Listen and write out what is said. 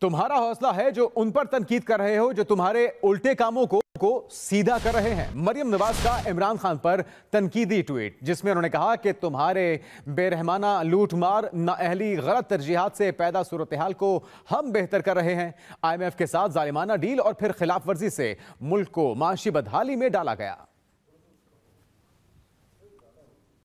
तुम्हारा हौसला है जो उन पर तनकीद कर रहे हो जो तुम्हारे उल्टे कामों को को सीधा कर रहे हैं मरियम नवाज का इमरान खान पर तनकीदी ट्वीट जिसमें उन्होंने कहा कि तुम्हारे बेरहमाना लूटमार नाअहली गलत तरजीहत से पैदा सूरत हाल को हम बेहतर कर रहे हैं आईएमएफ के साथ जालिमाना डील और फिर खिलाफ वर्जी से मुल्क को माशी बदहाली में डाला गया